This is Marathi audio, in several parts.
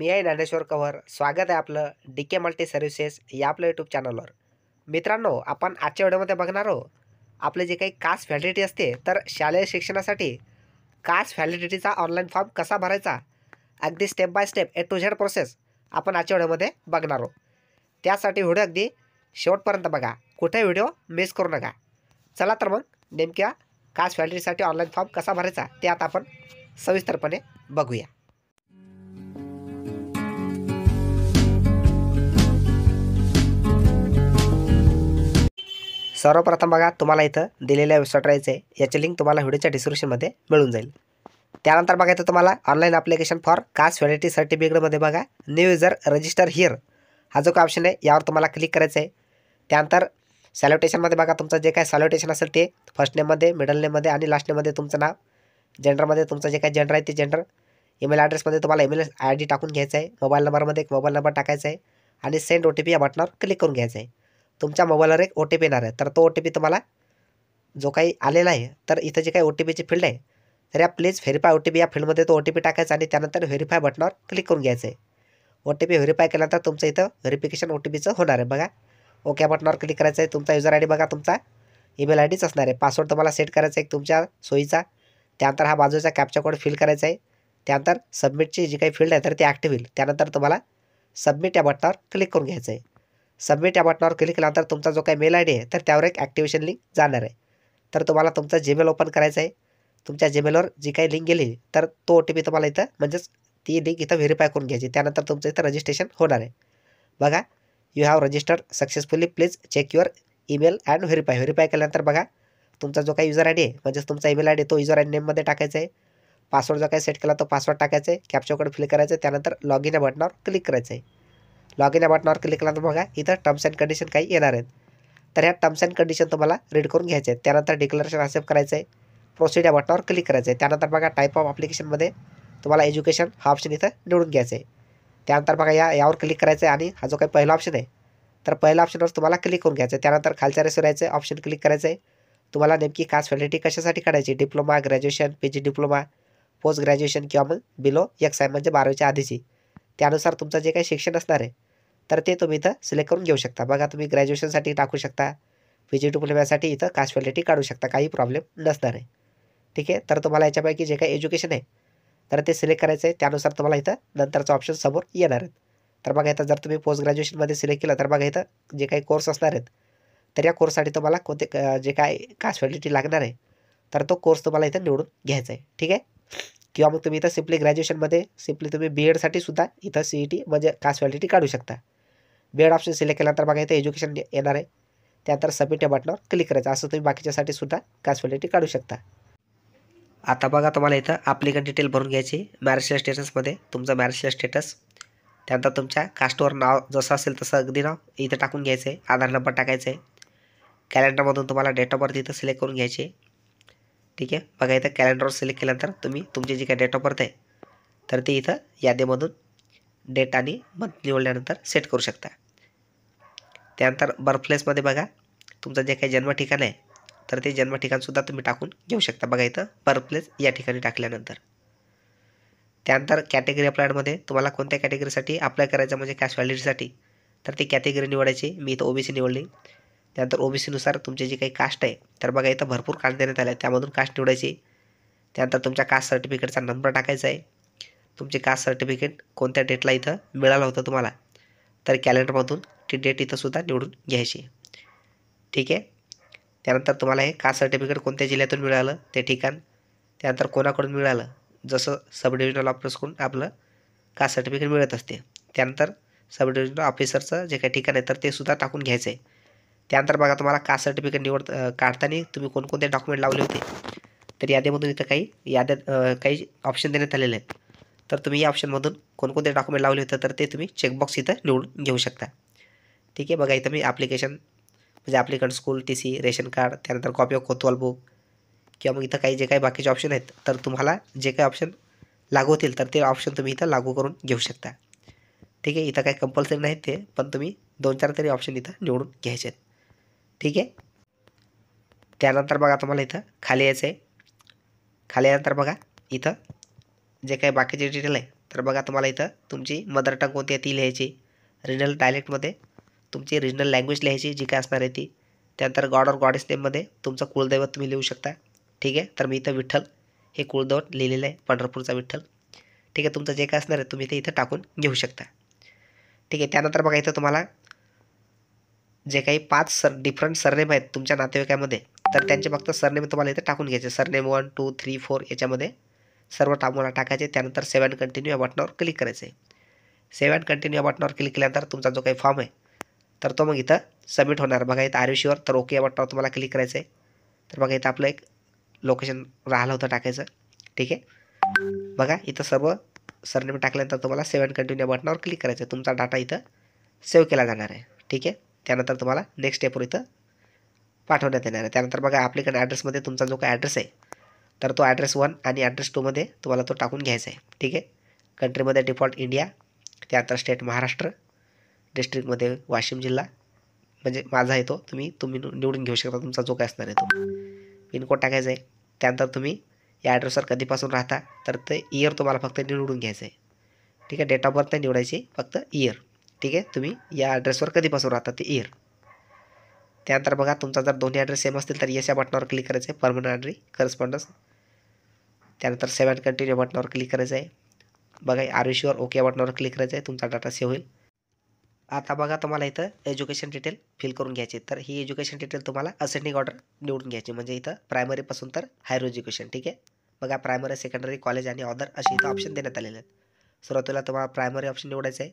मी आहे ज्ञानेश्वर कवर स्वागत आहे आपलं डी के मल्टी सर्व्हिसेस या आपल्या यूट्यूब चॅनलवर मित्रांनो आपण आजच्या व्हिडिओमध्ये बघणार आहोत आपले जे काही कास्ट व्हॅलिडिटी असते तर शालेय शिक्षणासाठी कास्ट व्हॅलिडिटीचा ऑनलाईन फॉर्म कसा भरायचा अगदी step by step A to Z process आपण आजच्या व्हिडिओमध्ये बघणार आहोत त्यासाठी व्हिडिओ अगदी शेवटपर्यंत बघा कुठे व्हिडिओ मिस करू नका चला तर मग नेमक्या कास्ट व्हॅलिडिटीसाठी ऑनलाईन फॉर्म कसा भरायचा ते आता आपण सविस्तरपणे बघूया सर्वप्रथम बघा तुम्हाला इथं दिलेल्या वेबसाईट राहायचं आहे याची लिंक तुम्हाला व्हिडिओच्या डिस्क्रिप्शनमध्ये मिळून जाईल त्यानंतर बघा इथं तुम्हाला online application for caste validity सर्टिफिकेटमध्ये बघा न्यू युजर रजिस्टर हिअर हा जो काय ऑप्शन आहे यावर तुम्हाला क्लिक करायचं आहे त्यानंतर सॅल्युटेशनमध्ये बघा तुमचं जे काय सॅल्युटेशन असेल ते फर्स्ट नेममध्ये मिडल नेममध्ये आणि लास्ट नेममध्ये तुमचं नाव जेंडरमध्ये तुमचं जे काय जेंडर आहे ते जेंडर ईमेल ॲड्रेसमध्ये तुम्हाला ईमेल आय डी टाकून घ्यायचं आहे मोबाईल नंबरमध्ये एक मोबाईल नंबर टाकायचा आहे आणि सेंड ओ टी पी या बटनावर क्लिक करून घ्यायचं आहे तुमच्या मोबाईलवर एक ओ टी पी येणार आहे तर तो ओ टी पी तुम्हाला जो काही आलेला आहे तर इथं जे काही ओ टी पीची फील्ड आहे तर या please verify O T P या फील्डमध्ये तो ओ टी पी टाकायचा आणि त्यानंतर व्हेरीफाय बटनावर क्लिक करून घ्यायचं आहे ओ टी पी व्हेरीफाय केल्यानंतर तुमचं इथं व्हेरिफिकेशन ओ टी पीचं होणार आहे बघा ओके बटनावर क्लिक करायचं आहे तुमचा युजर आय डी बघा तुमचा ईमेल आय डीच असणार आहे पासवर्ड तुम्हाला सेट करायचा आहे तुमच्या सोयीचा त्यानंतर हा बाजूचा कॅपचा कोड फिल करायचा आहे त्यानंतर सबमिटची जी काही फील्ड आहे तर ती ॲक्टिव्ह होईल त्यानंतर तुम्हाला सबमिट या बटनावर क्लिक करून घ्यायचं आहे सबमिट या बटना क्लिक के तुमचा जो का मेल आई डी आहे तर एक ॲक्टिवेशन लिंक जाणार आहे तर तुम्हाला तुमचा जीमेल ओपन करायचा आहे तुमच्या जीमेलवर जी का लिंक गली तो ओ टी पी तुम्हाला इथं ती लिंक इतना व्हेरीफाय करून घ्यायची तुम इतना रजिस्ट्रेशन हो रहा है बगा you have registered successfully please check your email and verify verify केल्यानंतर बघा तुमचा जो का यूजर आई डी है तुम्हारा ईमेल आय डी तो युजर आय नेममध्ये टाकायचा आहे पासवर्ड जो का सेट केला तो पासवर्ड टाकायचा आहे कॅप्चर कोड फिल करायचं आहे लॉग इन या बटना क्लिक कराएं आहे लॉग इन बटनावर क्लिक केल्यानंतर बघा इथं टर्म्स अँड कंडिशन काही येणार आहेत तर ह्या टर्म्स अँड कंडिशन तुम्हाला रीड करून घ्यायचे आहेत त्यानंतर डिक्लेरेशन असेप्ट करायचं आहे प्रोसिड या बटनावर क्लिक करायचं आहे त्यानंतर बघा टाईप ऑफ ॲप्लिकेशनमध्ये तुम्हाला एज्युकेशन हा ऑप्शन इथं निवडून घ्यायचं आहे त्यानंतर बघा या यावर क्लिक करायचं आहे आणि हा जो काही पहिला ऑप्शन आहे तर पहिल्या ऑप्शनवर तुम्हाला क्लिक करून घ्यायचं आहे त्यानंतर खालच्या आहे ऑप्शन क्लिक करायचं आहे तुम्हाला नेमकी खास फॅसिलिटी कशासाठी काढायची diploma graduation P G diploma post graduation किंवा मग बिलो एक्स आय म्हणजे बारावीच्या आधीची त्यानुसार तुमचं जे काही शिक्षण असणार आहे तर ते तुम्ही इथं सिलेक्ट करून घेऊ शकता बघा तुम्ही ग्रॅज्युएशनसाठी टाकू शकता पी जी डिप्लोम्यासाठी इथं कास्ट व्हॅलिटी काढू शकता काही प्रॉब्लेम नसणार आहे ठीक आहे तर तुम्हाला याच्यापैकी जे काही एज्युकेशन आहे तर ते सिलेक्ट करायचं आहे त्यानुसार तुम्हाला इथं नंतरचं ऑप्शन समोर येणार आहेत तर बघा इथं जर तुम्ही पोस्ट ग्रॅज्युएशनमध्ये सिलेक्ट केलं तर बघा इथं जे काही कोर्स असणार आहेत तर या कोर्ससाठी तुम्हाला कोणते जे काय कास्ट व्हॅलिटी लागणार आहे तर तो कोर्स तुम्हाला इथं निवडून घ्यायचा आहे ठीक आहे किंवा मग तुम्ही इथं सिम्पली ग्रॅज्युएशनमध्ये सिम्पली तुम्ही बी एडसाठी सुद्धा इथं सी ई टी म्हणजे कास्ट व्हॅलिटी काढू शकता बेड ऑप्शन सिलेक्ट केल्यानंतर बघा इथे एज्युकेशन येणार आहे त्यानंतर सबमिट या बटनावर क्लिक करायचं असं तुम्ही बाकीच्यासाठी सुद्धा कॅज्युअलिटी काढू शकता आता बघा तुम्हाला इथं आपलीकडे डिटेल भरून घ्यायची मॅरेजच्या स्टेटसमध्ये तुमचं मॅरेजला स्टेटस त्यानंतर तुमच्या कास्टवर नाव जसं असेल तसं अगदी नाव इथं टाकून घ्यायचं आहे आधार नंबर टाकायचं आहे कॅलेंडरमधून तुम्हाला डेट ऑफ बर्थ इथं सिलेक्ट करून घ्यायची ठीक आहे बघा इथं कॅलेंडरवर सिलेक्ट केल्यानंतर तुम्ही तुमची जी काही डेट ऑफ बर्थ आहे तर ती इथं यादीमधून डेट आणि मंथ निवडल्यानंतर सेट करू शकता त्यानंतर बर्थप्लेसमध्ये बघा तुमचं जे काही जन्म ठिकाण आहे तर ते जन्म ठिकाणसुद्धा तुम्ही टाकून घेऊ शकता बघा इथं प्लेस या ठिकाणी टाकल्यानंतर त्यानंतर कॅटेगरी अप्लायडमध्ये तुम्हाला कोणत्या कॅटेगरीसाठी अप्लाय करायचं म्हणजे कॅश व्हॅलिडीसाठी तर ती कॅटेगरी निवडायची मी इथं ओबीसी निवडली त्यानंतर ओबीसीनुसार तुमची जी काही कास्ट आहे तर बघा इथं भरपूर कास्ट देण्यात आल्या त्यामधून कास्ट निवडायची त्यानंतर तुमच्या कास्ट सर्टिफिकेटचा नंबर टाकायचा आहे तुमचे कास्ट सर्टिफिकेट कोणत्या डेटला इथं मिळालं होतं तुम्हाला तर कॅलेंडरमधून ती डेट इथंसुद्धा निवडून घ्यायची ठीक आहे त्यानंतर तुम्हाला हे कास्ट सर्टिफिकेट कोणत्या जिल्ह्यातून मिळालं ते ठिकाण त्यानंतर कोणाकडून मिळालं जसं सब डिव्हिजनल ऑफिसकडून आपलं कास्ट सर्टिफिकेट मिळत असते त्यानंतर सब डिव्हिजनल ऑफिसरचं जे काही ठिकाण आहे तर ते सुद्धा टाकून घ्यायचं आहे त्यानंतर बघा तुम्हाला कास्ट सर्टिफिकेट निवड काढताना तुम्ही कोणकोणते डॉक्युमेंट लावले होते तर यादीमधून इथं काही याद्यात काही ऑप्शन देण्यात आलेले आहेत तर तुम्ही या ऑप्शनमधून कोणकोणते डॉक्युमेंट लावले होते तर ते तुम्ही चेकबॉक्स इथं निवडून घेऊ शकता ठीक आहे बघा इथं मी ॲप्लिकेशन म्हणजे applicant school T C ration card त्यानंतर कॉपी ऑफ कोतवाल बुक किंवा मग इथं काही जे काही बाकीचे ऑप्शन आहेत तर तुम्हाला जे काही ऑप्शन लागू होतील तर ते ऑप्शन तुम्ही इथं लागू करून घेऊ शकता ठीक आहे इथं काही कंपल्सरी नाहीत ते पण तुम्ही दोन चार तरी ऑप्शन इथं निवडून घ्यायचे आहेत ठीक आहे त्यानंतर बघा तुम्हाला इथं खाली यायचं आहे खाली यानंतर बघा इथं जे काही बाकीचे डिटेल आहे तर बघा तुम्हाला इथं तुमची मदर टंग कोणती आहे ती लिहायची रिजनल डायलेक्टमध्ये तुमची रिजनल लँग्वेज लिहायची जी काय असणार आहे ती त्यानंतर गॉड ऑर गॉडेस नेममध्ये तुमचं कुळदैवत तुम्ही लिहू शकता ठीक आहे तर मी इथं विठ्ठल हे कुळदैवत लिहिलेलं आहे पंढरपूरचा विठ्ठल ठीक आहे तुमचं जे काय असणार आहे तुम्ही ते इथं टाकून घेऊ शकता ठीक आहे त्यानंतर बघा इथं तुम्हाला जे काही पाच सर डिफरंट सरनेम आहेत तुमच्या नातेवाईकामध्ये तर त्यांचे फक्त सरनेम तुम्हाला इथं टाकून घ्यायचे surname one two three four याच्यामध्ये सर्व टांबूला टाकायचे त्यानंतर सेव्ह अँड कंटिन्यू या बटनावर क्लिक करायचं आहे सेव्ह अँड कंटिन्यू या बटनावर क्लिक केल्यानंतर तुमचा जो काही फॉर्म आहे तर तो मग इथं सबमिट होणार बघा इथं आरयूशीवर तर ओके या बटनावर तुम्हाला क्लिक करायचं आहे तर बघा इथं आपलं एक लोकेशन राहिलं होतं टाकायचं ठीक आहे बघा इथं सर्व सरनेम टाकल्यानंतर तुम्हाला सेव्ह अँड कंटिन्यू या क्लिक करायचं आहे तुमचा डाटा इथं सेव्ह केला जाणार आहे ठीक आहे त्यानंतर तुम्हाला नेक्स्ट स्टेपवर इथं पाठवण्यात येणार आहे त्यानंतर बघा आपल्याकडे ॲड्रेसमध्ये तुमचा जो काही ॲड्रेस आहे तर तो ॲड्रेस वन आणि ॲड्रेस टूमध्ये तुम्हाला तो टाकून घ्यायचा आहे ठीक आहे कंट्रीमध्ये डिफॉल्ट इंडिया त्यानंतर स्टेट महाराष्ट्र डिस्ट्रिक्टमध्ये वाशिम जिल्हा म्हणजे माझा येतो तुम्ही तुम्ही निवडून घेऊ शकता तुमचा जो काय असणार आहे तो पिनकोड टाकायचा आहे त्यानंतर तुम्ही या ॲड्रेसवर कधीपासून राहता तर ते इयर तुम्हाला फक्त निवडून घ्यायचं आहे ठीक आहे डेट ऑफ बर्थ नाही निवडायची फक्त इयर ठीक आहे तुम्ही या ॲड्रेसवर कधीपासून राहता ते इयर त्यानंतर बघा तुमचा जर दोन्ही ॲड्रेस सेम असतील तर येस या बटनावर क्लिक करायचं आहे परमनंट ॲड्री करस्पॉन्डन्स त्यानंतर सेव्ह अँड कंटिन्यू बटनावर क्लिक करायचं आहे बघा आर शीवर ओके बटनावर क्लिक करायचं आहे तुमचा डाटा सेव्ह होईल आता बघा तुम्हाला इथं एज्युकेशन डिटेल फिल करून घ्यायची तर ही एज्युकेशन डिटेल तुम्हाला असेंडिंग ऑर्डर निवडून घ्यायची म्हणजे इथं प्रायमरीपासून तर हायर एज्युकेशन ठीक आहे बघा प्रायमरी सेकंडरी कॉलेज आणि ऑदर असे इथं ऑप्शन देण्यात आलेले आहेत सुरुवातीला तुम्हाला प्रायमरी ऑप्शन निवडायचं आहे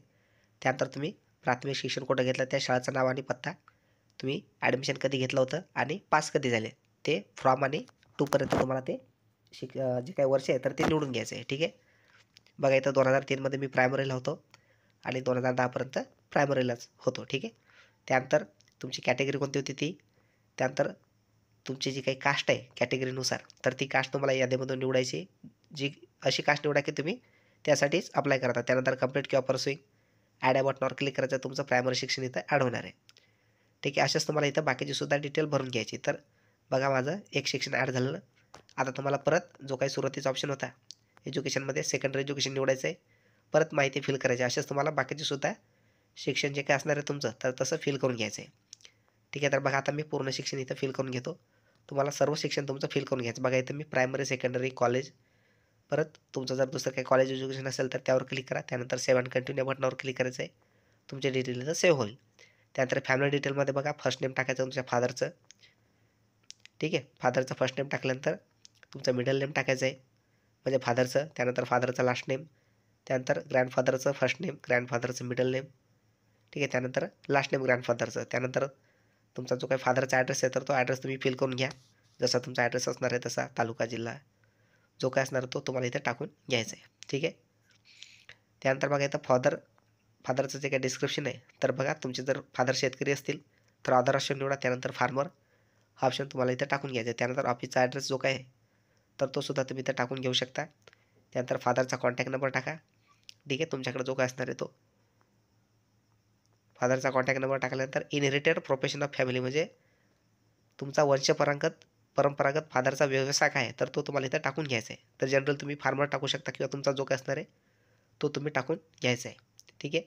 त्यानंतर तुम्ही प्राथमिक शिक्षण कुठं घेतलं त्या शाळेचं नाव आणि पत्ता तुम्ही ॲडमिशन कधी घेतलं होतं आणि पास कधी झाले ते फ्रॉम आणि टूपर्यंत तुम्हाला ते शिक जे काही वर्ष आहे तर ते निवडून घ्यायचं आहे ठीक आहे बघा इथं दोन हजार तीनमध्ये मी प्रायमरीला होतो आणि दोन हजार दहापर्यंत प्रायमरीलाच होतो ठीक आहे त्यानंतर तुमची कॅटेगरी कोणती होती ती त्यानंतर तुमची जी काही कास्ट आहे कॅटेगरीनुसार तर ती कास्ट तुम्हाला यादीमधून निवडायची जी अशी कास्ट निवडा की तुम्ही त्यासाठीच अप्लाय करता त्यानंतर कम्प्लीट किंवा परसुईंग ॲड बटनवर क्लिक करायचं तुमचं प्रायमरी शिक्षण इथं ॲड होणार आहे ठीक आहे असेच तुम्हाला इथं बाकीची सुद्धा डिटेल भरून घ्यायची तर बघा माझं एक शिक्षण ॲड झालं आता तुम्हाला परत जो काही सुरुवातीचा ऑप्शन होता एज्युकेशनमध्ये सेकंडरी एज्युकेशन निवडायचं आहे परत माहिती फिल करायची असेच तुम्हाला बाकीचे सुद्धा शिक्षण जे काय असणार आहे तुमचं तर तसं फिल करून घ्यायचं आहे ठीक आहे तर बघा आता मी पूर्ण शिक्षण इथं फिल करून घेतो तुम्हाला सर्व शिक्षण तुमचं फिल करून घ्यायचं बघा इथं मी प्रायमरी सेकंडरी कॉलेज परत तुमचं जर दुसरं काही कॉलेज एज्युकेशन असेल तर त्यावर क्लिक करा त्यानंतर सेव्ह अँड कंटिन्यू बटनावर क्लिक करायचं आहे तुमचे डिटेलचं सेव्ह होईल त्यानंतर फॅमिली डिटेलमध्ये बघा फर्स्ट नेम टाकायचं तुमच्या फादरचं ठीक आहे फादरचं फर्स्ट नेम टाकल्यानंतर तुमचा मिडल नेम टाकायचा आहे म्हणजे फादरचं त्यानंतर फादरचा लास्ट नेम त्यानंतर ग्रँडफादरचं फर्स्ट नेम ग्रँडफादरचं मिडल नेम ठीक आहे त्यानंतर लास्ट नेम ग्रँडफादरचं त्यानंतर तुमचा जो काही फादरचा ॲड्रेस आहे तर तो ॲड्रेस तुम्ही फिल करून घ्या जसा तुमचा ॲड्रेस असणार आहे तसा तालुका जिल्हा जो काय असणार तो तुम्हाला इथे टाकून घ्यायचा आहे ठीक आहे त्यानंतर बघा इथं फादर फादरचं जे काही डिस्क्रिप्शन आहे तर बघा तुमचे जर फादर शेतकरी असतील तर आधार ऑप्शन निवडा त्यानंतर फार्मर हा ऑप्शन तुम्हाला इथे टाकून घ्यायचा आहे त्यानंतर ऑफिसचा ॲड्रेस जो काय आहे तर तो सुद्धा तुम्ही इथं टाकून घेऊ शकता त्यानंतर फादरचा कॉन्टॅक्ट नंबर टाका ठीक आहे तुमच्याकडे जो काय असणार आहे तो फादरचा कॉन्टॅक्ट नंबर टाकल्यानंतर इनहेरिटेड प्रोफेशन ऑफ फॅमिली म्हणजे तुमचा वंशपरांगत परंपरागत फादरचा व्यवसाय काय तर तो तुम्हाला इथं टाकून घ्यायचा आहे तर जनरल तुम्ही फार्मर टाकू शकता किंवा तुमचा जो काय असणार आहे तो तुम्ही टाकून घ्यायचा आहे ठीक आहे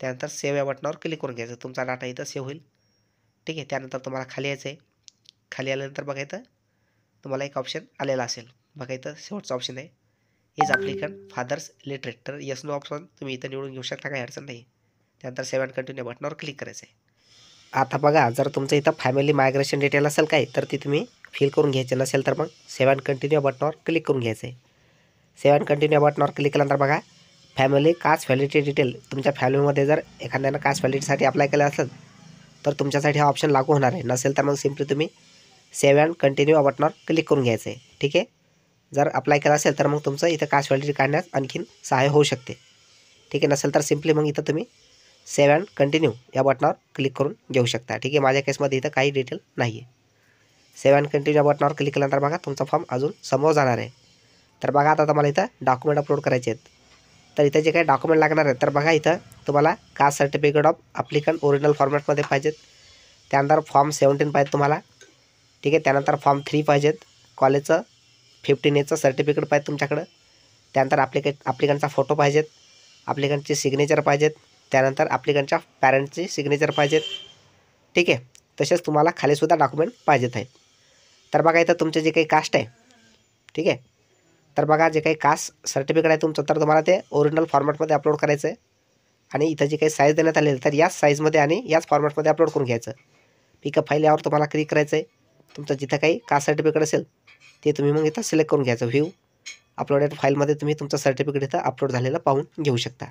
त्यानंतर सेव या बटनावर क्लिक करून घ्यायचं तुमचा डाटा इथं सेव्ह होईल ठीक आहे त्यानंतर तुम्हाला खाली यायचं आहे खाली आल्यानंतर बघा तुम्हाला एक ऑप्शन आलेला असेल बघा इथं शेवटचं ऑप्शन आहे इज अप्लिकंट फादर्स लिटरेट तर यस नो ऑप्शन तुम्ही इथं निवडून घेऊ शकता काही अडचण नाही त्यानंतर सेवन कंटिन्यू बटनावर क्लिक करायचं आहे आता बघा जर तुमचं इथं फॅमिली मायग्रेशन डिटेल असेल काय तर ती तुम्ही फिल करून घ्यायची नसेल तर मग सेवन कंटिन्यू बटनावर क्लिक करून घ्यायचं आहे सेवन कंटिन्यू बटनावर क्लिक केल्यानंतर बघा फॅमिली कास्ट व्हॅलिडिटी डिटेल तुमच्या फॅमिलीमध्ये जर एखाद्यानं कास्ट व्हॅलिडिटीसाठी अप्लाय केलं असेल तर तुमच्यासाठी हा ऑप्शन लागू होणार आहे नसेल तर मग सिम्पली तुम्ही सेव्ह अँड कंटिन्यू बटनावर क्लिक करून घ्यायचं आहे ठीक आहे जर अप्लाय केला असेल तर मग तुमचं इथं कास्ट व्हॅलिडिटी काढण्यास आणखीन सहाय्य होऊ शकते ठीक आहे नसेल तर सिम्पली मग इथं तुम्ही सेव्ह अँड कंटिन्यू या बटनावर क्लिक करून घेऊ शकता ठीक आहे माझ्या केसमध्ये इथं काही डिटेल नाही आहे सेव्ह अँड कंटिन्यू या बटनावर क्लिक केल्यानंतर बघा तुमचा फॉर्म अजून समोर जाणार आहे तर बघा आता तुम्हाला इथं डॉक्युमेंट अपलोड करायचे आहेत तर इथं जे काही डॉक्युमेंट लागणार आहेत तर बघा इथं तुम्हाला caste certificate of applicant original फॉर्मॅटमध्ये पाहिजेत त्यानंतर फॉर्म सेवन्टीन पाहिजे तुम्हाला ठीक आहे त्यानंतर फॉर्म थ्री पाहिजेत कॉलेजचं फिफ्टीन एचं सर्टिफिकेट पाहिजे तुमच्याकडं त्यानंतर आपलिक आपलिकांचा फोटो पाहिजेत आपलिकांचे सिग्नेचर पाहिजेत त्यानंतर आपलिकांच्या पॅरेंट्सचे सिग्नेचर पाहिजेत ठीक आहे तसेच तुम्हाला खालीसुद्धा डॉक्युमेंट पाहिजेत आहेत तर बघा इथं तुमचे जे काही कास्ट आहे ठीक आहे तर बघा जे काही कास्ट सर्टिफिकेट आहे तुमचं तर तुम्हाला ते ओरिजिनल फॉर्मॅटमध्ये अपलोड करायचं आहे आणि इथं जे काही साईज देण्यात आलेली तर याच साईजमध्ये आणि याच फॉर्मॅटमध्ये अपलोड करून घ्यायचं पिकअप फाईल यावर तुम्हाला क्लिक करायचं आहे तुमचा जिथं काही का सर्टिफिकेट असेल ते तुम्ही मग इथं सिलेक्ट करून घ्यायचं व्ह्यू अपलोडेड फाईलमध्ये तुम्ही तुमचं सर्टिफिकेट इथं अपलोड झालेलं पाहून घेऊ शकता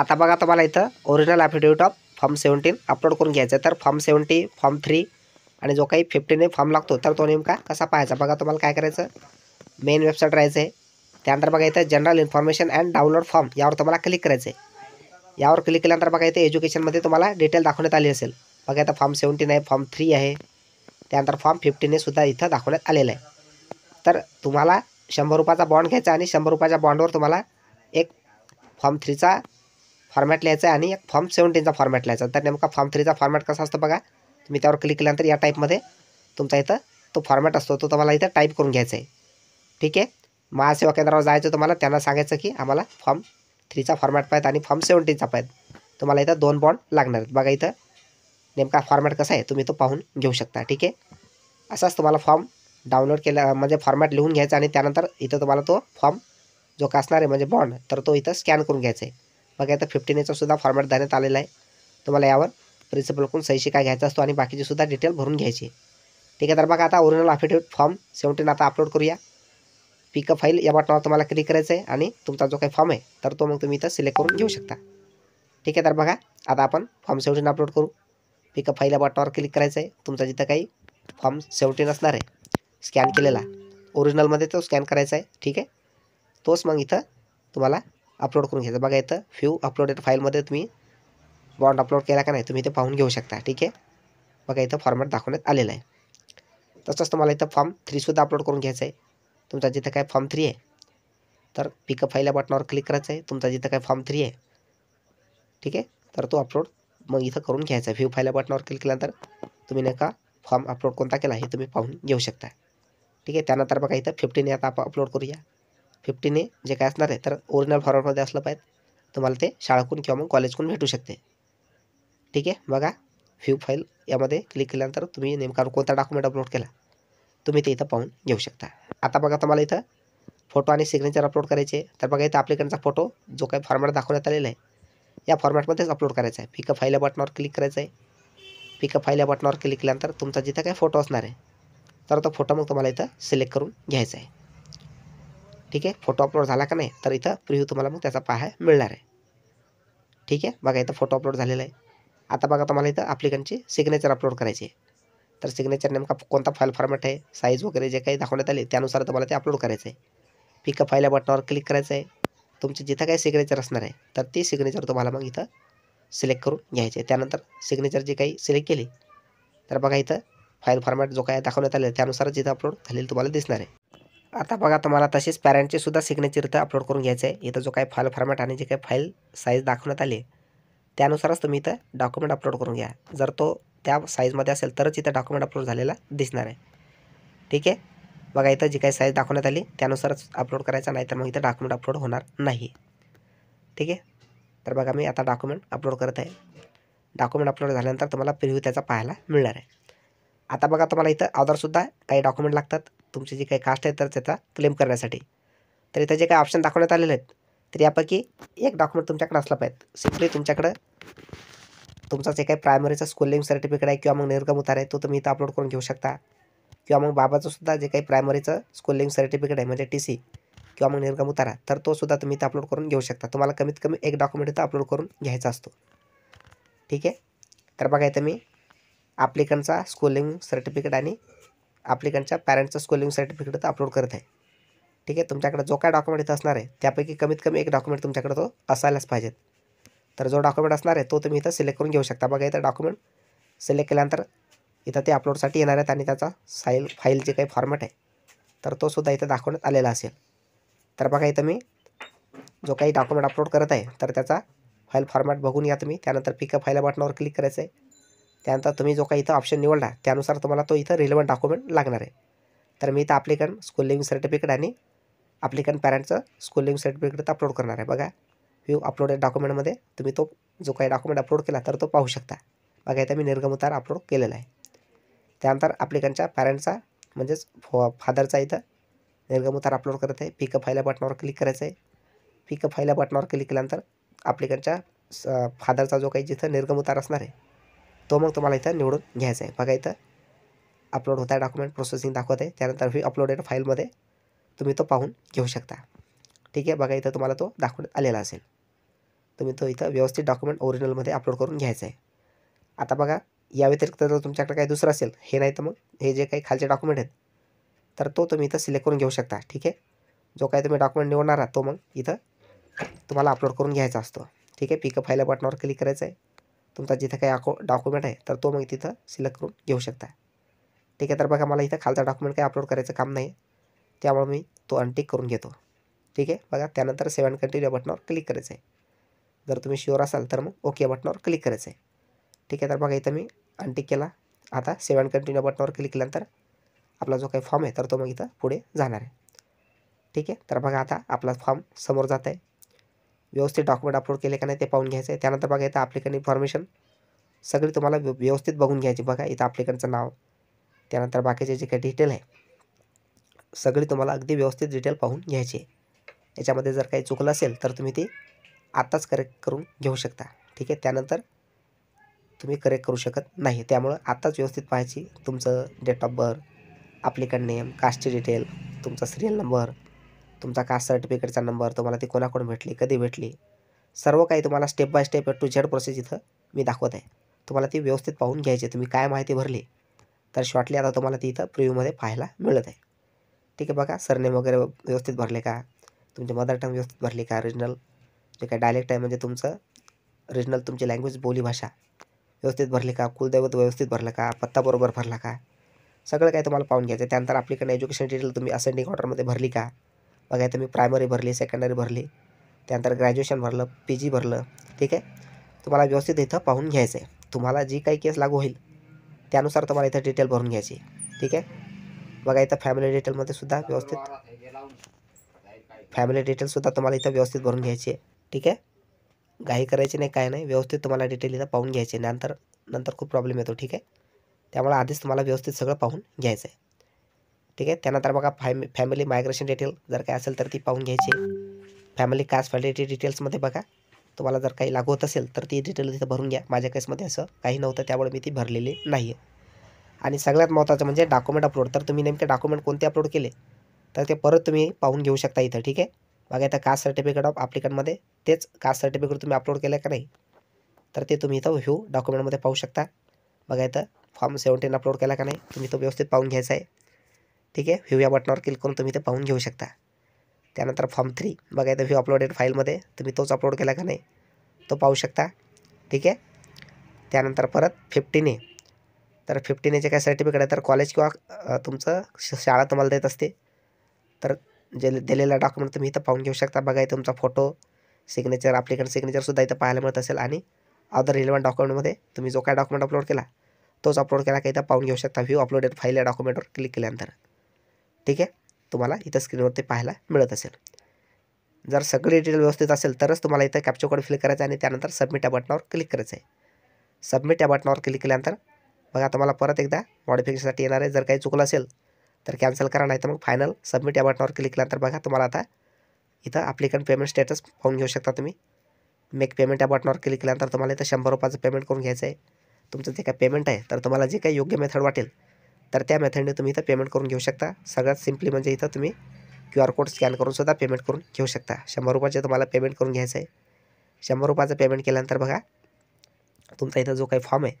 आता बघा तुम्हाला इथं original affidavit of form seventeen upload करून घ्यायचं तर फॉर्म सेवन्टी फॉर्म थ्री आणि जो काही फिफ्टीन फॉर्म लागतो तर तो नेमका कसा पाहायचा बघा तुम्हाला काय करायचं मेन वेबसाईट राहायचं आहे त्यानंतर बघा इथं general information and download form यावर तुम्हाला क्लिक करायचं आहे यावर क्लिक केल्यानंतर बघा इथे एज्युकेशनमध्ये तुम्हाला डिटेल दाखवण्यात आली असेल बघा इथं फॉर्म सेवन्टीन आहे फॉर्म थ्री आहे त्यानंतर फॉर्म फिफ्टीने सुद्धा इथं दाखवण्यात आलेलं आहे तर तुम्हाला शंभर रुपयाचा बॉन्ड घ्यायचा आणि शंभर रुपयाच्या बॉन्डवर तुम्हाला एक फॉर्म थ्रीचा फॉर्मॅट लिहायचा आहे आणि एक फॉर्म सेवन्टीनचा फॉर्मॅट लिहायचा तर नेमका फॉर्म थ्रीचा फॉर्मॅट कसा असतो बघा तुम्ही त्यावर क्लिक केल्यानंतर या टाईपमध्ये तुमचा इथं तो फॉर्मॅट असतो तो तुम्हाला इथं टाईप करून घ्यायचा आहे ठीक आहे महासेवा केंद्रावर जायचं तुम्हाला त्यांना सांगायचं की आम्हाला फॉर्म थ्रीचा फॉर्मॅट पाहिजे आणि फॉर्म सेवन्टीनचा पाहिजे तुम्हाला इथं दोन बॉन्ड लागणार आहेत बघा इथं नेमका फॉर्मॅट कसा आहे तुम्ही तो पाहून घेऊ शकता ठीक आहे असाच तुम्हाला फॉर्म डाउनलोड केला म्हणजे फॉर्मॅट लिहून घ्यायचा आणि त्यानंतर इथं तुम्हाला तो फॉर्म जो का आहे म्हणजे बॉन्ड तर तो इथं स्कॅन करून घ्यायचा आहे बघा इथं फिफ्टीन सुद्धा फॉर्मॅट देण्यात आलेला आहे तुम्हाला यावर प्रिन्सिपलकडून सहीशी काय घ्यायचा असतो आणि बाकीची सुद्धा डिटेल भरून घ्यायची ठीक आहे तर बघा आता ओरिजिनल अफिडेविट फॉर्म सेवन्टीन आता अपलोड करूया पिकअप फाईल या बटनावर तुम्हाला क्लिक करायचं आहे आणि तुमचा जो काही फॉर्म आहे तर तो मग तुम्ही इथं सिलेक्ट करून घेऊ शकता ठीक आहे तर बघा आता आपण फॉर्म सेवन्टीन अपलोड करू पिकअप फाईल या बटनावर क्लिक करायचं आहे तुमचा जिथं काही फॉर्म शेवटी नसणार आहे स्कॅन केलेला ओरिजिनलमध्ये तो स्कॅन करायचा आहे ठीक आहे तोच मग इथं तुम्हाला अपलोड करून घ्यायचा बघा इथं फ्यू अपलोडेड फाईलमध्ये तुम्ही बॉन्ड अपलोड केला का नाही तुम्ही इथे पाहून घेऊ शकता ठीक आहे बघा इथं फॉर्मॅट दाखवण्यात आलेलं आहे तसंच तुम्हाला इथं फॉर्म थ्रीसुद्धा अपलोड करून घ्यायचा आहे तुमचा जिथं काय फॉर्म थ्री आहे तर पिकअप फाईल या बटनावर क्लिक करायचं आहे तुमचा जिथं काय फॉर्म थ्री आहे ठीक आहे तर तो अपलोड मग इथं करून घ्यायचं व्ह्यू फायला बटनावर क्लिक केल्यानंतर तुम्ही नाही का फॉर्म अपलोड कोणता केला हे तुम्ही पाहून घेऊ शकता ठीक आहे त्यानंतर बघा इथं फिफ्टीने आता आपण अपलोड करूया फिफ्टीने जे काय असणार आहे तर ओरिजिनल फॉर्मॅटमध्ये असलं पाहिजे तुम्हाला ते शाळाकून किंवा मग कॉलेजकून भेटू शकते ठीक आहे बघा व्ह्यू फाईल यामध्ये क्लिक केल्यानंतर तुम्ही नेमका कोणता डॉक्युमेंट अपलोड केला तुम्ही ते इथं पाहून घेऊ शकता आता बघा तुम्हाला इथं फोटो आणि सिग्नेचर अपलोड करायचे तर बघा इथं आपल्याकडचा फोटो जो काही फॉर्मॅट दाखवण्यात आलेला आहे या फॉर्मॅटमध्येच अपलोड करायचं आहे पिकअप फाईल या बटनावर क्लिक करायचं आहे पिकअप फाईल या बटनावर क्लिक केल्यानंतर तुमचा जिथं काही फोटो असणार आहे तर तो फोटो मग तुम्हाला इथं सिलेक्ट करून घ्यायचा आहे ठीक आहे फोटो अपलोड झाला का नाही तर इथं प्रिव्ह्यू तुम्हाला मग त्याचा पाहाय मिळणार आहे ठीक आहे बघा इथं फोटो अपलोड झालेला आहे आता बघा तुम्हाला इथं ॲप्लिकंटची सिग्नेचर अपलोड करायची आहे तर सिग्नेचर नेमका कोणता फाईल फॉर्मॅट आहे साईज वगैरे जे काही दाखवण्यात आले त्यानुसार तुम्हाला ते अपलोड करायचं आहे पिकअप फाईल या बटनावर क्लिक करायचं आहे तुमचे जिथं काही सिग्नेचर असणार आहे तर ते सिग्नेचर तुम्हाला मग इथं सिलेक्ट करून घ्यायचे त्यानंतर सिग्नेचर जे काही सिलेक्ट केली तर बघा इथं फाईल फॉर्मॅट जो काय दाखवण्यात आलेला त्यानुसार जिथं अपलोड झालेलं तुम्हाला दिसणार आहे आता बघा तुम्हाला तसेच पॅरेंटचे सुद्धा सिग्नेचर इथं अपलोड करून घ्यायचं आहे इथं जो काही फाईल फॉर्मॅट आणि जे काही फाईल साईज दाखवण्यात आली त्यानुसारच तुम्ही इथं डॉक्युमेंट अपलोड करून घ्या जर तो त्या साईजमध्ये असेल तरच इथं डॉक्युमेंट अपलोड झालेला दिसणार आहे ठीक आहे बघा इथं जी काही साईज दाखवण्यात आली त्यानुसारच अपलोड करायचा नाही तर मग इथं डॉक्युमेंट अपलोड होणार नाही ठीक आहे तर बघा मी आता डॉक्युमेंट अपलोड करत आहे डॉक्युमेंट अपलोड झाल्यानंतर तुम्हाला प्रिव्ह्यू त्याचा पाहायला मिळणार आहे आता बघा तुम्हाला इथं आधारसुद्धा काही डॉक्युमेंट लागतात तुमची जी काही कास्ट आहे तर त्याचा क्लेम करण्यासाठी तर इथं जे काही ऑप्शन दाखवण्यात आलेले आहेत तर यापैकी एक डॉक्युमेंट तुमच्याकडे असला पाहिजे सिम्पली तुमच्याकडं तुमचा जे काही प्रायमरीचा स्कूलिंग सर्टिफिकेट आहे किंवा मग निर्गम उतार आहे तो तुम्ही इथं अपलोड करून घेऊ शकता किंवा मग बाबाचं सुद्धा जे काही प्रायमरीचं स्कूलिंग सर्टिफिकेट आहे म्हणजे टी सी किंवा मग निर्गम उतारा तर तो सुद्धा तुम्ही इथं अपलोड करून घेऊ शकता तुम्हाला कमीत कमी एक डॉक्युमेंट इथं अपलोड करून घ्यायचा असतो ठीक आहे तर बघा इथं मी ॲप्लिकंटचा स्कूलिंग सर्टिफिकेट आणि ॲप्लिकंटच्या पॅरेंट्सचं स्कूलिंग सर्टिफिकेट इथं अपलोड करत आहे ठीक आहे तुमच्याकडे जो काय डॉक्युमेंट इथं असणार आहे त्यापैकी कमीत कमी एक डॉक्युमेंट तुमच्याकडे तो असायलाच पाहिजेत तर जो डॉक्युमेंट असणार आहे तो तुम्ही इथं सिलेक्ट करून घेऊ शकता बघा इथं डॉक्युमेंट सिलेक्ट केल्यानंतर इथं ते अपलोडसाठी येणार आहेत आणि त्याचा साईल फाईलचे जे काही फॉर्मॅट आहे तर तो सुद्धा इथं दाखवण्यात आलेला असेल तर बघा इथं मी जो काही डॉक्युमेंट अपलोड करत आहे तर त्याचा फाईल फॉर्मॅट बघून या तुम्ही त्यानंतर पिकअप फाईल बटनावर क्लिक करायचं आहे त्यानंतर तुम्ही जो काही इथं ऑप्शन निवडला त्यानुसार तुम्हाला तो इथं रिलेवंट डॉक्युमेंट लागणार आहे तर मी इथं ॲप्लिकन स्कूल लिविंग सर्टिफिकेट आणि ॲप्लिकन पॅरेंटचं स्कूल लिविंग सर्टिफिकेट अपलोड करणार आहे बघा व्यू अपलोडेड डॉक्युमेंटमध्ये तुम्ही तो जो काही डॉक्युमेंट अपलोड केला तर तो पाहू शकता बघा इथं मी निर्गमतार अपलोड केलेला आहे त्यानंतर ॲप्लिकनच्या पॅरेंटचा म्हणजेच फो फादरचा इथं उतार अपलोड करत आहे पिकअप फायला बटनावर क्लिक करायचं आहे पिकअप फायला बटनावर क्लिक केल्यानंतर ॲप्लिकनच्या फादरचा जो काही जिथं उतार असणार आहे तो मग तुम्हाला इथं निवडून घ्यायचा आहे बघा इथं अपलोड होता आहे डॉक्युमेंट प्रोसेसिंग दाखवत आहे त्यानंतर ही अपलोडेड फाईलमध्ये तुम्ही तो पाहून घेऊ शकता ठीक आहे बघा इथं तुम्हाला तो दाखवण्यात आलेला असेल तुम्ही तो इथं व्यवस्थित डॉक्युमेंट ओरिजिनलमध्ये अपलोड करून घ्यायचा आहे आता बघा या व्यतिरिक्त जर तुमच्याकडे काही दुसरं असेल हे नाही तर मग हे जे काही खालचे डॉक्युमेंट आहेत तर तो तुम्ही इथं सिलेक्ट करून घेऊ शकता ठीक आहे जो काही तुम्ही डॉक्युमेंट निवडणार आहात तो मग इथं तुम्हाला अपलोड करून घ्यायचा असतो ठीक आहे पिकअप फायला बटनावर क्लिक करायचं आहे तुमचा जिथं काही अको डॉक्युमेंट आहे तर तो मग तिथं सिलेक्ट करून घेऊ शकता ठीक आहे तर बघा मला इथं खालचा डॉक्युमेंट काही अपलोड करायचं काम नाही त्यामुळे मी तो अनटिक करून घेतो ठीक आहे बघा त्यानंतर सेवन कंटिन्यू बटनावर क्लिक करायचं आहे जर तुम्ही शुअर असाल तर मग ओके बटनावर क्लिक करायचं आहे ठीक आहे तर बघा इथं मी अनटिक केला आता सेव्ह अँड कंटिन्यू बटनावर क्लिक केल्यानंतर आपला जो काही फॉर्म आहे तर तो मग इथं पुढे जाणार आहे ठीक आहे तर बघा आता आपला फॉर्म समोर जात आहे व्यवस्थित डॉक्युमेंट अपलोड केले का नाही ते पाहून घ्यायचं आहे त्यानंतर बघा इथं आपल्याकडे इन्फॉर्मेशन सगळी तुम्हाला व्यवस्थित बघून घ्यायची बघा इथं आपल्याकडचं नाव त्यानंतर बाकीचे जे काही डिटेल आहे सगळी तुम्हाला अगदी व्यवस्थित डिटेल पाहून घ्यायची आहे याच्यामध्ये जर काही चुकलं असेल तर तुम्ही ते आत्ताच करेक्ट करून घेऊ शकता ठीक आहे त्यानंतर तुम्ही करेक्ट करू शकत नाही त्यामुळं आत्ताच व्यवस्थित पाहायची तुमचं date of birth applicant name कास्टची डिटेल तुमचा सिरियल नंबर तुमचा कास्ट सर्टिफिकेटचा नंबर तुम्हाला ती कोणाकडून भेटली कधी भेटली सर्व काही तुम्हाला step by step to Z process इथं मी दाखवत आहे तुम्हाला ती व्यवस्थित पाहून घ्यायची तुम्ही काय माहिती भरली तर शॉर्टली आता तुम्हाला ती इथं प्रिव्ह्यूमध्ये पाहायला मिळत आहे ठीक आहे बघा सरनेम वगैरे व्यवस्थित भरले का तुमचे मदर टंग व्यवस्थित भरली का रिजनल जे काय डायलेक्ट आहे म्हणजे तुमचं रिजनल तुमची लँग्वेज बोलीभाषा व्यवस्थित भरले का कुलदैवत व्यवस्थित भरलं का पत्ता बरोबर भरला का सगळं काय तुम्हाला पाहून घ्यायचं त्यानंतर आपल्याकडे एज्युकेशन डिटेल तुम्ही असेंडिंग ऑर्डरमध्ये भरली का बघा तुम्ही प्रायमरी भरली सेकंडरी भरली त्यानंतर ग्रॅज्युएशन भरलं पी जी भरलं ठीक आहे तुम्हाला व्यवस्थित इथं पाहून घ्यायचं आहे तुम्हाला जी काही केस लागू होईल त्यानुसार तुम्हाला इथं डिटेल भरून घ्यायची ठीक आहे बघा इथं फॅमिली डिटेलमध्ये सुद्धा व्यवस्थित फॅमिली डिटेलसुद्धा तुम्हाला इथं व्यवस्थित भरून घ्यायची आहे ठीक आहे घाई करायची नाही काय नाही व्यवस्थित तुम्हाला डिटेल इथं पाहून घ्यायचे नंतर नंतर खूप प्रॉब्लेम येतो ठीक आहे त्यामुळे आधीच तुम्हाला व्यवस्थित सगळं पाहून घ्यायचं आहे ठीक आहे त्यानंतर बघा फॅमि फॅमिली मायग्रेशन डिटेल जर काय असेल तर ती पाहून घ्यायची फॅमिली कास्ट फॅलिटी डिटेल्समध्ये बघा तुम्हाला जर काही लागू होत असेल तर ती डिटेल तिथं भरून घ्या माझ्या केसमध्ये असं काही नव्हतं त्यामुळे मी ती भरलेली नाही आहे आणि सगळ्यात महत्त्वाचं म्हणजे डॉक्युमेंट अपलोड तर तुम्ही नेमके डॉक्युमेंट कोणते अपलोड केले तर ते परत तुम्ही पाहून घेऊ शकता इथं ठीक आहे बघा इथं कास्ट सर्टिफिकेट ऑफ आप्लिकंटमध्ये तेच कास्ट सर्टिफिकेट तुम्ही अपलोड केलं का नाही तर ते तुम्ही इथं व्ह्यू डॉक्युमेंटमध्ये पाहू शकता बघा इथं फॉर्म सेवन्टीन अपलोड केला का नाही तुम्ही तो व्यवस्थित पाहून घ्यायचा आहे ठीक आहे व्ह्यू या बटनावर क्लिक करून तुम्ही ते पाहून घेऊ शकता त्यानंतर फॉर्म थ्री बघा इथं व्ह्यू अपलोडेड फाईलमध्ये तुम्ही तोच अपलोड केला का नाही तो पाहू शकता ठीक आहे त्यानंतर परत फिफ्टीने ए तर फिफ्टीन जे काय सर्टिफिकेट आहे तर कॉलेज किंवा तुमचं शाळा तुम्हाला देत असते तर जे दिलेला डॉक्युमेंट तुम्ही इथं पाहून घेऊ शकता बघा तुमचा फोटो सिग्नेचर सिग्नेचर सिग्नेचरसुद्धा इथं पाहायला मिळत असेल आणि अदर रिलेवंट डॉक्युमेंटमध्ये तुम्ही जो काय डॉक्युमेंट अपलोड केला तोच अपलोड केला का इथं पाहून घेऊ शकता व्ह्यू अपलोडेड फाईल या डॉक्युमेंटवर क्लिक केल्यानंतर ठीक आहे तुम्हाला इथं स्क्रीनवरती पाहायला मिळत असेल जर सगळी डिटेल व्यवस्थित असेल तरच तुम्हाला इथं कॅप्चर कोड फिल करायचं आणि त्यानंतर सबमिट या बटनावर क्लिक करायचं आहे सबमिट या बटनावर क्लिक केल्यानंतर बघा तुम्हाला परत एकदा मॉडिफिकेशनसाठी येणार आहे जर काही चुकलं असेल तर कॅन्सल करा नाही तर मग फायनल सबमिट या बटनावर क्लिक केल्यानंतर बघा तुम्हाला आता इथं अप्लिकंट पेमेंट स्टेटस पाहून घेऊ शकता तुम्ही मेक पेमेंट या बटनावर क्लिक केल्यानंतर तुम्हाला इथं शंभर रुपयाचं पेमेंट करून घ्यायचं आहे तुमचं जे काय पेमेंट आहे तर तुम्हाला जे काही योग्य मेथड वाटेल तर त्या मेथडने तुम्ही इथं पेमेंट करून घेऊ शकता सगळ्यात सिम्पली म्हणजे इथं तुम्ही क्यू आर कोड स्कॅन करूनसुद्धा पेमेंट करून घेऊ शकता शंभर रुपयाचे तुम्हाला पेमेंट करून घ्यायचं आहे शंभर रुपयाचं पेमेंट केल्यानंतर बघा तुमचा इथं जो काही फॉर्म आहे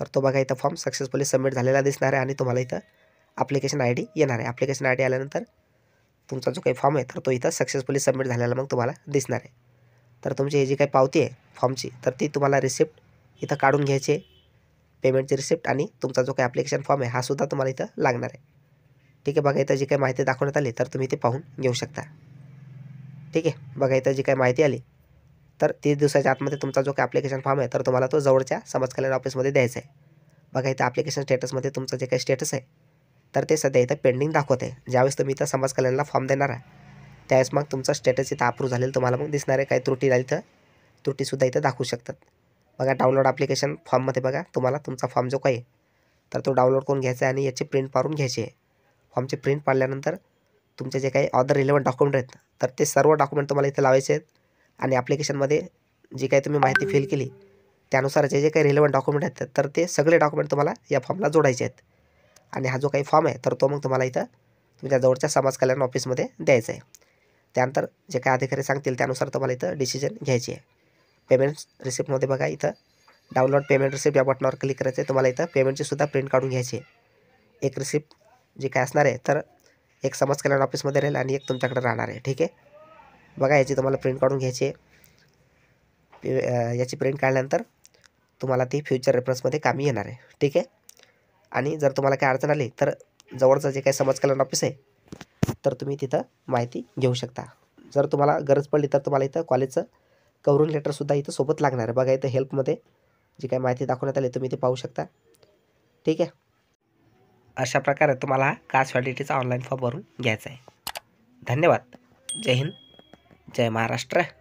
तर तो बघा इथं फॉर्म सक्सेसफुली सबमिट झालेला दिसणार आहे आणि तुम्हाला इथं ॲप्लिकेशन आय डी येणार आहे ॲप्लिकेशन आय डी आल्यानंतर तुमचा जो काही फॉर्म आहे तर तो इथं सक्सेसफुली सबमिट झालेला मग तुम्हाला दिसणार आहे तर तुमची ही जी काही पावती आहे फॉर्मची तर ती तुम्हाला रिसिप्ट इथं काढून घ्यायची आहे पेमेंटची रिसिप्ट आणि तुमचा जो काही ॲप्लिकेशन फॉर्म आहे हा सुद्धा तुम्हाला इथं लागणार आहे ठीक आहे बघा इथं जी काही माहिती दाखवण्यात आली तर तुम्ही ते पाहून घेऊ शकता ठीक आहे बघा इथं जी काही माहिती आली तर तीस दिवसाच्या आतमध्ये तुमचा जो काही ॲप्लिकेशन फॉर्म आहे तर तुम्हाला तो जवळच्या समाज कल्याण ऑफिसमध्ये द्यायचा आहे बघा इथं ॲप्लिकेशन स्टेटसमध्ये तुमचं जे काही स्टेटस आहे तर ते सध्या इथं पेंडिंग दाखवत आहे ज्यावेळेस तुम्ही इथं समाज कल्याणला फॉर्म देणार आहे त्यावेळेस मग तुमचा स्टेटस इथं अप्रूव्ह झालेलं तुम्हाला मग दिसणार आहे काही त्रुटी राहील तर त्रुटीसुद्धा इथं दाखवू शकतात बघा डाउनलोड ॲप्लिकेशन फॉर्ममध्ये बघा तुम्हाला तुमचा फॉर्म जो काही तर तो डाउनलोड करून घ्यायचा आहे आणि याची प्रिंट पाडून घ्यायची आहे फॉर्मचे प्रिंट पाडल्यानंतर तुमचे जे काही ऑदर रिलेवंट डॉक्युमेंट आहेत तर ते सर्व डॉक्युमेंट तुम्हाला इथं लावायचे आहेत आणि ॲप्लिकेशनमध्ये जी काही तुम्ही माहिती फिल केली त्यानुसार जे जे काही रिलेवंट डॉक्युमेंट आहेत तर ते सगळे डॉक्युमेंट तुम्हाला या फॉर्मला जोडायचे आहेत आणि हा जो काही फॉर्म आहे तर तो मग तुम्हाला इथं तुमच्या जवळच्या समाज कल्याण ऑफिसमध्ये द्यायचा आहे त्यानंतर जे काय अधिकारी सांगतील त्यानुसार तुम्हाला इथं डिसिजन घ्यायची आहे पेमेंट रिसिप्टमध्ये बघा इथं डाउनलोड पेमेंट रिसिप्ट या बटनावर क्लिक करायचं आहे तुम्हाला इथं पेमेंटचीसुद्धा सुद्धा प्रिंट काढून घ्यायची आहे एक रिसिप्ट जी काय असणार आहे तर एक समाज कल्याण ऑफिसमध्ये राहील आणि एक तुमच्याकडे राहणार आहे ठीक आहे बघा याची तुम्हाला प्रिंट काढून घ्यायची आहे याची प्रिंट काढल्यानंतर तुम्हाला ती फ्युचर रेफरन्समध्ये कामी येणार आहे ठीक आहे आणि जर तुम्हाला काय अडचण आली तर जवळचं जे काही समाज कल्याण ऑफिस आहे तर तुम्ही तिथं माहिती घेऊ शकता जर तुम्हाला गरज पडली तर तुम्हाला इथं कॉलेजचं कवरून लेटरसुद्धा इथं सोबत लागणार आहे बघा इथं हेल्पमध्ये जी काही माहिती दाखवण्यात आली तुम्ही ते पाहू शकता ठीक आहे अशा प्रकारे तुम्हाला हा कास्ट व्हॅलिडिटीचा ऑनलाईन फॉर्म भरून घ्यायचा आहे धन्यवाद जय हिंद जय महाराष्ट्र